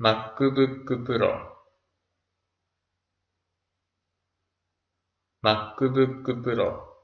MacBook Pro MacBook Pro